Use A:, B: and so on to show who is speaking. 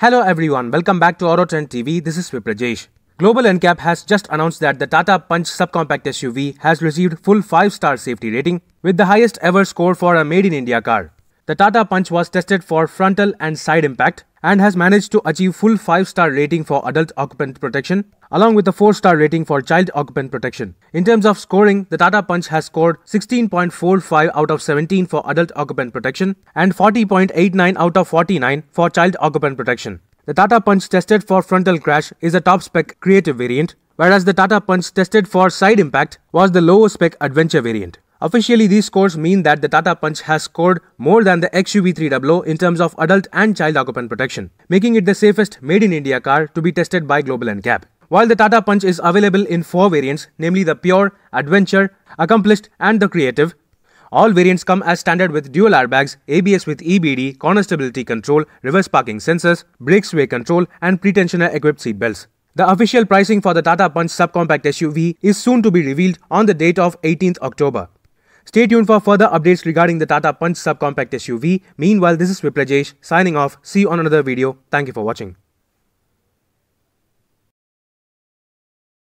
A: Hello everyone, welcome back to AutoTrend TV. This is Viprajesh. Global NCAP has just announced that the Tata Punch subcompact SUV has received full 5-star safety rating with the highest ever score for a made in India car. The Tata Punch was tested for frontal and side impact and has managed to achieve full 5-star rating for adult occupant protection along with a 4-star rating for child occupant protection. In terms of scoring, the Tata Punch has scored 16.45 out of 17 for adult occupant protection and 40.89 out of 49 for child occupant protection. The Tata Punch tested for frontal crash is a top spec creative variant, whereas the Tata Punch tested for side impact was the lower spec adventure variant. Officially, these scores mean that the Tata Punch has scored more than the XUV300 in terms of adult and child occupant protection, making it the safest made in India car to be tested by Global NCAP. While the Tata Punch is available in four variants, namely the Pure, Adventure, Accomplished, and the Creative, all variants come as standard with dual airbags, ABS with EBD, corner stability control, reverse parking sensors, brake sway control, and pretensioner equipped seat belts. The official pricing for the Tata Punch subcompact SUV is soon to be revealed on the date of 18th October. Stay tuned for further updates regarding the Tata Punch subcompact SUV. Meanwhile, this is Viplajesh signing off. See you on another video. Thank you for watching.